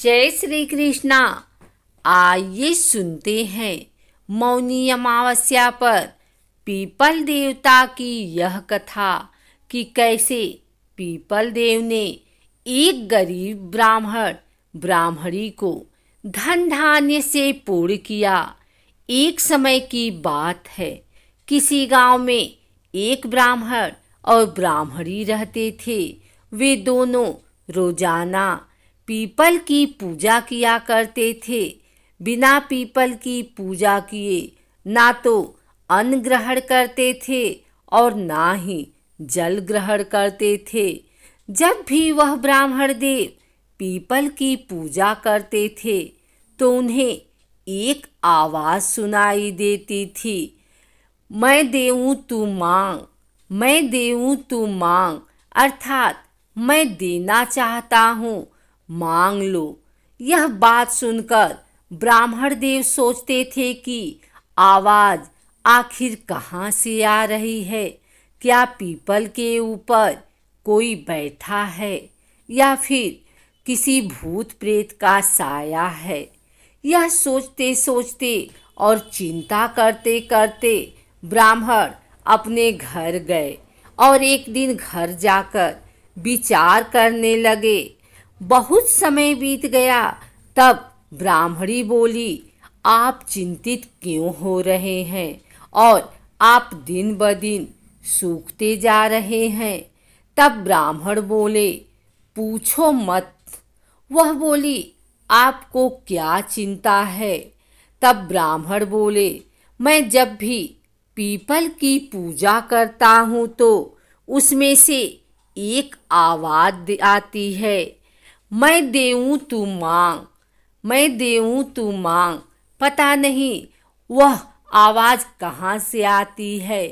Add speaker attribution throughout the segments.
Speaker 1: जय श्री कृष्णा आइए सुनते हैं मौनी अमावस्या पर पीपल देवता की यह कथा कि कैसे पीपल देव ने एक गरीब ब्राह्मण ब्राह्मणी को धन धान्य से पूर्ण किया एक समय की बात है किसी गांव में एक ब्राह्मण और ब्राह्मणी रहते थे वे दोनों रोजाना पीपल की पूजा किया करते थे बिना पीपल की पूजा किए ना तो अन्न ग्रहण करते थे और ना ही जल ग्रहण करते थे जब भी वह ब्राह्मण देव पीपल की पूजा करते थे तो उन्हें एक आवाज़ सुनाई देती थी मैं देऊँ तू मांग मैं देऊँ तू मांग अर्थात मैं देना चाहता हूँ मांग लो यह बात सुनकर ब्राह्मण देव सोचते थे कि आवाज आखिर कहाँ से आ रही है क्या पीपल के ऊपर कोई बैठा है या फिर किसी भूत प्रेत का साया है यह सोचते सोचते और चिंता करते करते ब्राह्मण अपने घर गए और एक दिन घर जाकर विचार करने लगे बहुत समय बीत गया तब ब्राह्मणी बोली आप चिंतित क्यों हो रहे हैं और आप दिन ब दिन सूखते जा रहे हैं तब ब्राह्मण बोले पूछो मत वह बोली आपको क्या चिंता है तब ब्राह्मण बोले मैं जब भी पीपल की पूजा करता हूँ तो उसमें से एक आवाज़ आती है मैं देऊँ तू मांग मैं देऊँ तू मांग पता नहीं वह आवाज़ कहाँ से आती है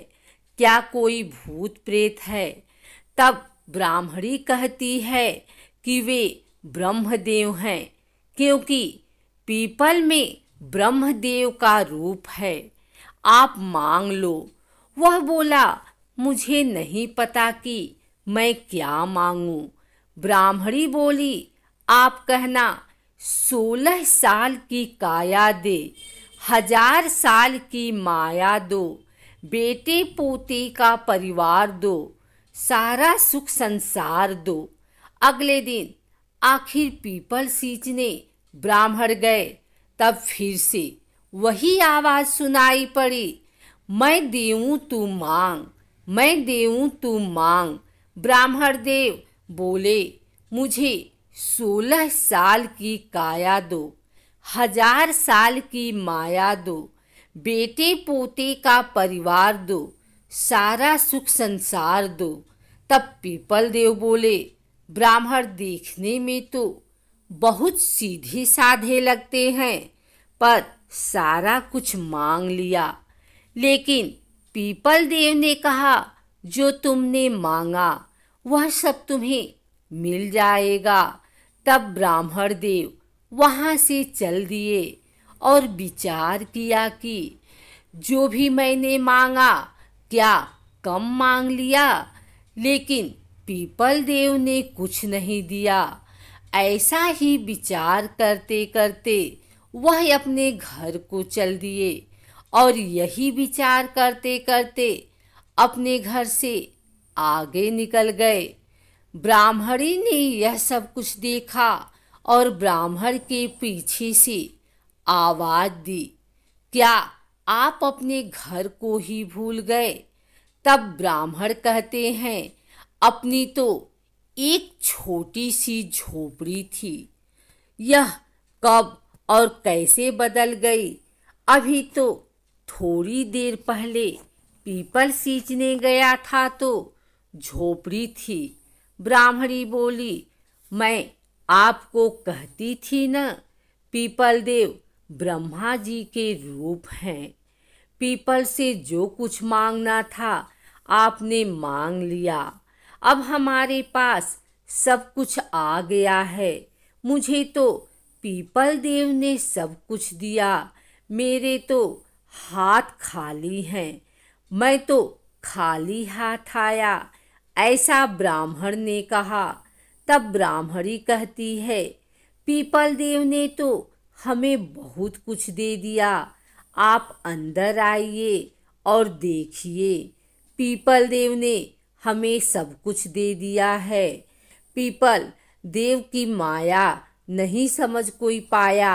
Speaker 1: क्या कोई भूत प्रेत है तब ब्राह्मणी कहती है कि वे ब्रह्मदेव हैं क्योंकि पीपल में ब्रह्मदेव का रूप है आप मांग लो वह बोला मुझे नहीं पता कि मैं क्या मांगू ब्राह्मणी बोली आप कहना सोलह साल की काया दे हजार साल की माया दो बेटे पोते का परिवार दो सारा सुख संसार दो अगले दिन आखिर पीपल सींचने ब्राह्मण गए तब फिर से वही आवाज सुनाई पड़ी मैं देऊँ तू मांग मैं देऊँ तू मांग ब्राह्मण देव बोले मुझे सोलह साल की काया दो हजार साल की माया दो बेटे पोते का परिवार दो सारा सुख संसार दो तब पीपल देव बोले ब्राह्मण देखने में तो बहुत सीधे साधे लगते हैं पर सारा कुछ मांग लिया लेकिन पीपल देव ने कहा जो तुमने मांगा वह सब तुम्हें मिल जाएगा तब ब्राह्मण देव वहाँ से चल दिए और विचार किया कि जो भी मैंने मांगा क्या कम मांग लिया लेकिन पीपल देव ने कुछ नहीं दिया ऐसा ही विचार करते करते वह अपने घर को चल दिए और यही विचार करते करते अपने घर से आगे निकल गए ब्राह्मणी ने यह सब कुछ देखा और ब्राह्मण के पीछे से आवाज दी क्या आप अपने घर को ही भूल गए तब ब्राह्मण कहते हैं अपनी तो एक छोटी सी झोपड़ी थी यह कब और कैसे बदल गई अभी तो थोड़ी देर पहले पीपल सींचने गया था तो झोपड़ी थी ब्राह्मणी बोली मैं आपको कहती थी न पीपल देव ब्रह्मा जी के रूप हैं पीपल से जो कुछ मांगना था आपने मांग लिया अब हमारे पास सब कुछ आ गया है मुझे तो पीपल देव ने सब कुछ दिया मेरे तो हाथ खाली हैं मैं तो खाली हाथ आया ऐसा ब्राह्मण ने कहा तब ब्राह्मणी कहती है पीपल देव ने तो हमें बहुत कुछ दे दिया आप अंदर आइए और देखिए पीपल देव ने हमें सब कुछ दे दिया है पीपल देव की माया नहीं समझ कोई पाया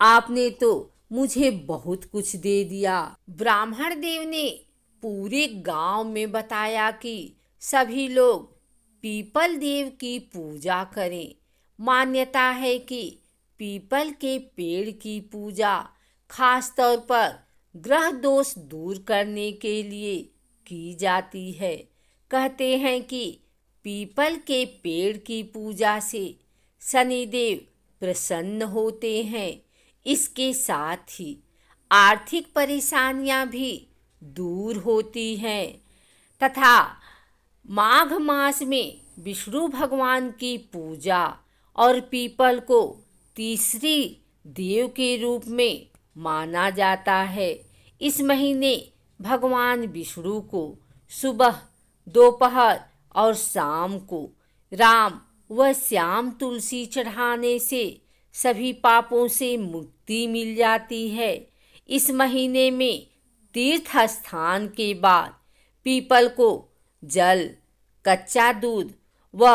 Speaker 1: आपने तो मुझे बहुत कुछ दे दिया ब्राह्मण देव ने पूरे गांव में बताया कि सभी लोग पीपल देव की पूजा करें मान्यता है कि पीपल के पेड़ की पूजा खास तौर पर ग्रह दोष दूर करने के लिए की जाती है कहते हैं कि पीपल के पेड़ की पूजा से शनिदेव प्रसन्न होते हैं इसके साथ ही आर्थिक परेशानियां भी दूर होती हैं तथा माघ मास में विष्णु भगवान की पूजा और पीपल को तीसरी देव के रूप में माना जाता है इस महीने भगवान विष्णु को सुबह दोपहर और शाम को राम व श्याम तुलसी चढ़ाने से सभी पापों से मुक्ति मिल जाती है इस महीने में तीर्थ स्थान के बाद पीपल को जल कच्चा दूध व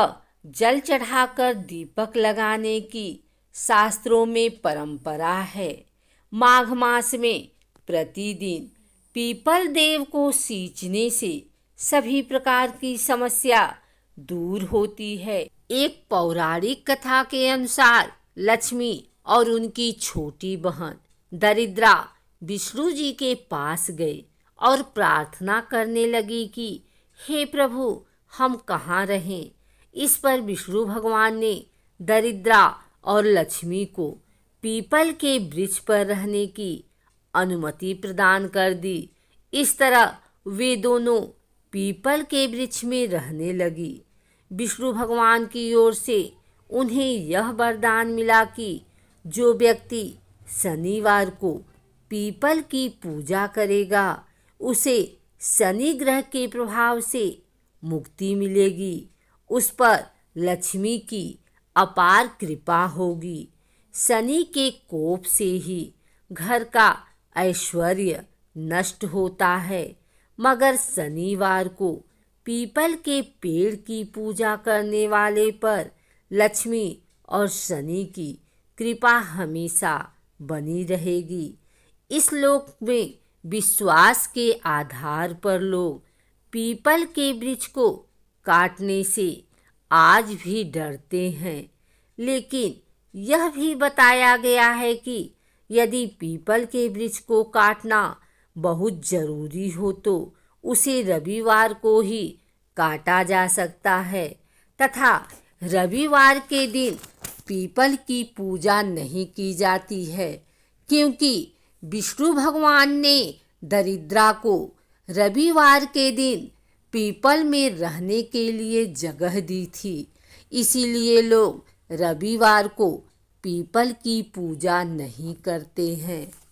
Speaker 1: जल चढ़ाकर दीपक लगाने की शास्त्रों में परंपरा है माघ मास में प्रतिदिन पीपल देव को सींचने से सभी प्रकार की समस्या दूर होती है एक पौराणिक कथा के अनुसार लक्ष्मी और उनकी छोटी बहन दरिद्रा विष्णु जी के पास गए और प्रार्थना करने लगी कि हे प्रभु हम कहाँ रहें इस पर विष्णु भगवान ने दरिद्रा और लक्ष्मी को पीपल के वृक्ष पर रहने की अनुमति प्रदान कर दी इस तरह वे दोनों पीपल के वृक्ष में रहने लगी विष्णु भगवान की ओर से उन्हें यह वरदान मिला कि जो व्यक्ति शनिवार को पीपल की पूजा करेगा उसे शनि ग्रह के प्रभाव से मुक्ति मिलेगी उस पर लक्ष्मी की अपार कृपा होगी शनि के कोप से ही घर का ऐश्वर्य नष्ट होता है मगर शनिवार को पीपल के पेड़ की पूजा करने वाले पर लक्ष्मी और शनि की कृपा हमेशा बनी रहेगी इस लोक में विश्वास के आधार पर लोग पीपल के वृक्ष को काटने से आज भी डरते हैं लेकिन यह भी बताया गया है कि यदि पीपल के वृक्ष को काटना बहुत ज़रूरी हो तो उसे रविवार को ही काटा जा सकता है तथा रविवार के दिन पीपल की पूजा नहीं की जाती है क्योंकि विष्णु भगवान ने दरिद्रा को रविवार के दिन पीपल में रहने के लिए जगह दी थी इसीलिए लोग रविवार को पीपल की पूजा नहीं करते हैं